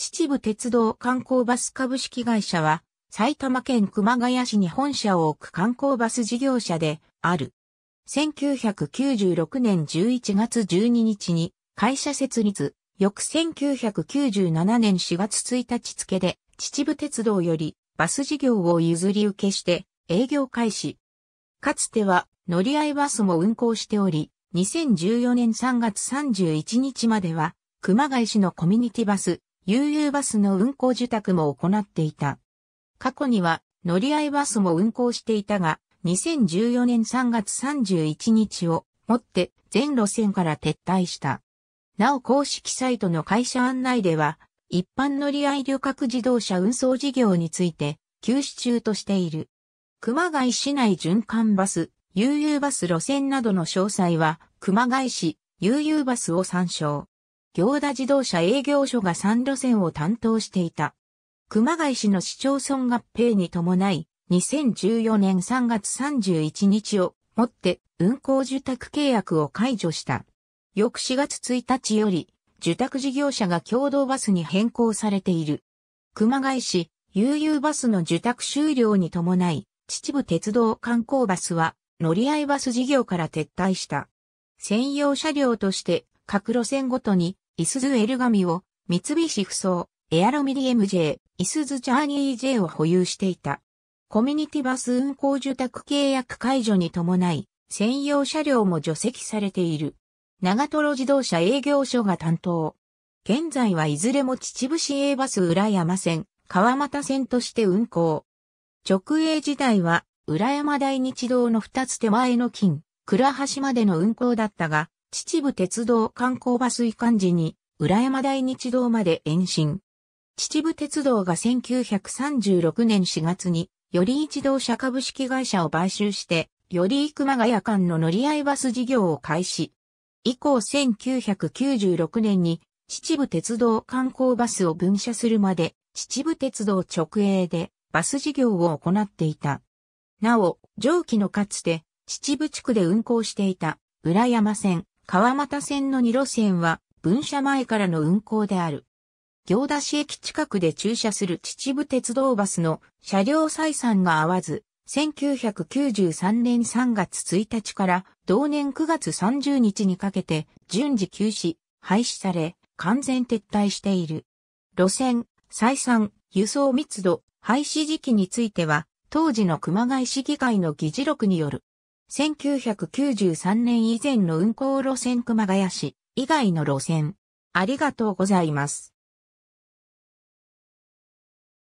秩父鉄道観光バス株式会社は、埼玉県熊谷市に本社を置く観光バス事業者である。1996年11月12日に会社設立、翌1997年4月1日付で秩父鉄道よりバス事業を譲り受けして営業開始。かつては乗り合いバスも運行しており、2014年3月31日までは熊谷市のコミュニティバス UU バスの運行受託も行っていた。過去には乗り合いバスも運行していたが、2014年3月31日をもって全路線から撤退した。なお公式サイトの会社案内では、一般乗り合い旅客自動車運送事業について休止中としている。熊谷市内循環バス、UU バス路線などの詳細は、熊谷市、UU バスを参照。行田自動車営業所が3路線を担当していた。熊谷市の市町村合併に伴い、2014年3月31日をもって運行受託契約を解除した。翌4月1日より、受託事業者が共同バスに変更されている。熊谷市、悠々バスの受託終了に伴い、秩父鉄道観光バスは、乗り合いバス事業から撤退した。専用車両として、各路線ごとにイスズエルガミを、三菱ふそう、エアロミリ MJ、イスズジャーニー J を保有していた。コミュニティバス運行受託契約解除に伴い、専用車両も除籍されている。長瀞自動車営業所が担当。現在はいずれも秩父市営バス浦山線、川又線として運行。直営時代は、浦山大日堂の二つ手前の金、倉橋までの運行だったが、秩父鉄道観光バス移管時に、浦山大日堂まで延伸。秩父鉄道が1936年4月に、より一同社株式会社を買収して、より熊谷間の乗り合いバス事業を開始。以降1996年に、秩父鉄道観光バスを分社するまで、秩父鉄道直営でバス事業を行っていた。なお、上記のかつて、秩父地区で運行していた、浦山線、川俣線の2路線は分社前からの運行である。行田市駅近くで駐車する秩父鉄道バスの車両採算が合わず、1993年3月1日から同年9月30日にかけて順次休止、廃止され、完全撤退している。路線、採算、輸送密度、廃止時期については、当時の熊谷市議会の議事録による1993年以前の運行路線熊谷市以外の路線。ありがとうございます。